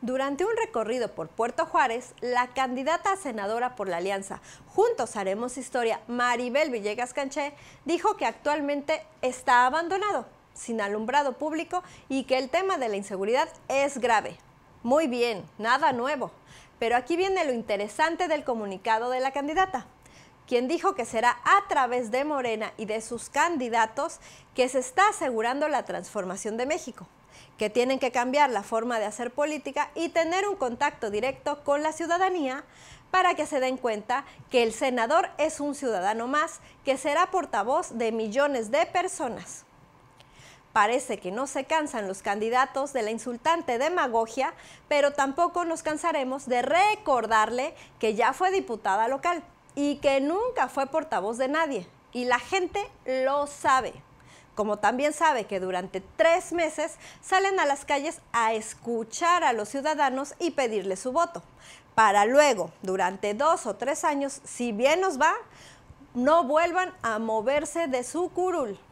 Durante un recorrido por Puerto Juárez, la candidata a senadora por la Alianza Juntos Haremos Historia, Maribel Villegas Canché, dijo que actualmente está abandonado, sin alumbrado público y que el tema de la inseguridad es grave. Muy bien, nada nuevo. Pero aquí viene lo interesante del comunicado de la candidata quien dijo que será a través de Morena y de sus candidatos que se está asegurando la transformación de México, que tienen que cambiar la forma de hacer política y tener un contacto directo con la ciudadanía para que se den cuenta que el senador es un ciudadano más que será portavoz de millones de personas. Parece que no se cansan los candidatos de la insultante demagogia, pero tampoco nos cansaremos de recordarle que ya fue diputada local y que nunca fue portavoz de nadie. Y la gente lo sabe. Como también sabe que durante tres meses salen a las calles a escuchar a los ciudadanos y pedirles su voto. Para luego, durante dos o tres años, si bien nos va, no vuelvan a moverse de su curul.